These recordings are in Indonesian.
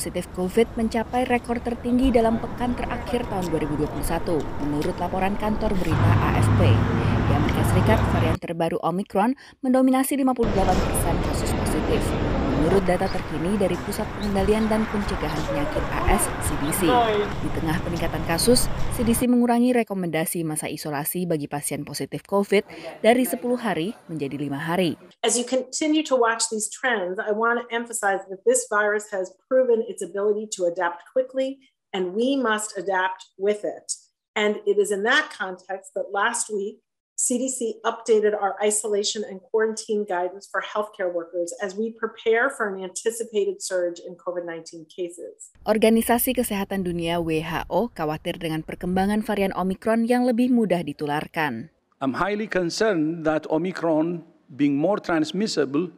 positif COVID mencapai rekor tertinggi dalam pekan terakhir tahun 2021, menurut laporan kantor berita AFP. Di Amerika Serikat, varian terbaru Omicron mendominasi 58 persen kasus positif. Menurut data terkini dari Pusat Pengendalian dan Pencegahan Penyakit AS CDC, di tengah peningkatan kasus, CDC mengurangi rekomendasi masa isolasi bagi pasien positif COVID dari 10 hari menjadi 5 hari. As you continue to watch these trends, I want to emphasize that this virus has proven its ability to adapt quickly and we must adapt with it. And it is in that context that last week CDC updated our isolation and quarantine guidance for healthcare workers as we prepare for an anticipated surge in COVID-19 cases. Organisasi Kesehatan Dunia WHO khawatir dengan perkembangan varian Omicron yang lebih mudah ditularkan. I'm highly concerned that Omicron being more transmissible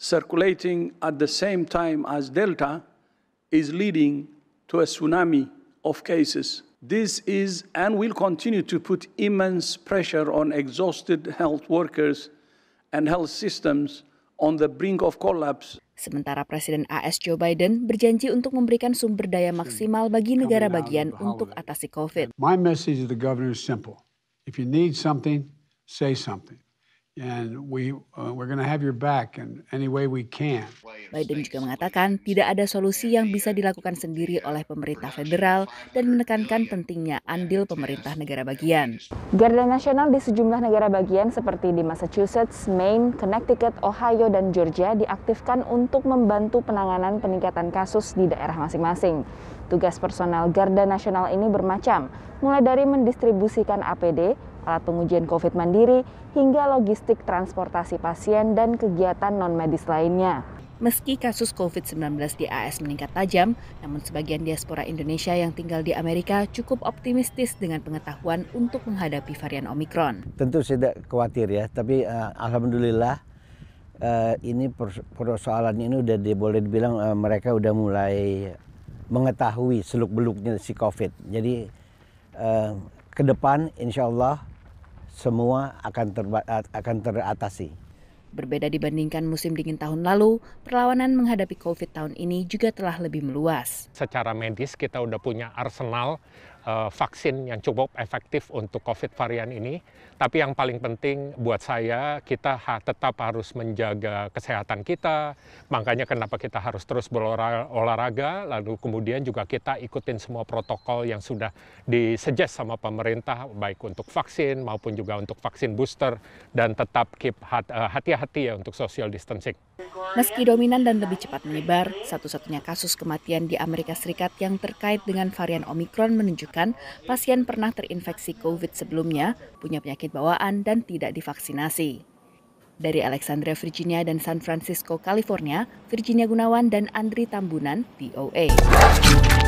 circulating at the same time as Delta is leading to a tsunami of cases. This is and will continue to put immense pressure on exhausted health workers and health systems on the brink of collapse. Sementara Presiden AS Joe Biden berjanji untuk memberikan sumber daya maksimal bagi negara bagian untuk atasi COVID. My message to the governor is simple. If you need something, say something. Uh, Biden juga mengatakan tidak ada solusi yang bisa dilakukan sendiri oleh pemerintah federal dan menekankan pentingnya andil pemerintah negara bagian. Garda nasional di sejumlah negara bagian seperti di Massachusetts, Maine, Connecticut, Ohio, dan Georgia diaktifkan untuk membantu penanganan peningkatan kasus di daerah masing-masing. Tugas personal Garda Nasional ini bermacam, mulai dari mendistribusikan APD, alat pengujian COVID mandiri, hingga logistik transportasi pasien dan kegiatan non-medis lainnya. Meski kasus COVID-19 di AS meningkat tajam, namun sebagian diaspora Indonesia yang tinggal di Amerika cukup optimistis dengan pengetahuan untuk menghadapi varian Omikron. Tentu saya tidak khawatir ya, tapi uh, alhamdulillah uh, ini persoalan ini udah di, boleh dibilang uh, mereka udah mulai mengetahui seluk beluknya si COVID. Jadi uh, ke depan insya Allah semua akan, terba, akan teratasi. Berbeda dibandingkan musim dingin tahun lalu, perlawanan menghadapi COVID tahun ini juga telah lebih meluas. Secara medis kita udah punya arsenal uh, vaksin yang cukup efektif untuk COVID varian ini. Tapi yang paling penting buat saya, kita ha tetap harus menjaga kesehatan kita. Makanya kenapa kita harus terus berolahraga, lalu kemudian juga kita ikutin semua protokol yang sudah disuggest sama pemerintah, baik untuk vaksin maupun juga untuk vaksin booster, dan tetap keep eh, hati-hati ya untuk social distancing. Meski dominan dan lebih cepat menyebar, satu-satunya kasus kematian di Amerika Serikat yang terkait dengan varian Omicron menunjukkan mengatakan pasien pernah terinfeksi COVID sebelumnya, punya penyakit bawaan, dan tidak divaksinasi. Dari Alexandria, Virginia, dan San Francisco, California, Virginia Gunawan dan Andri Tambunan, DOA.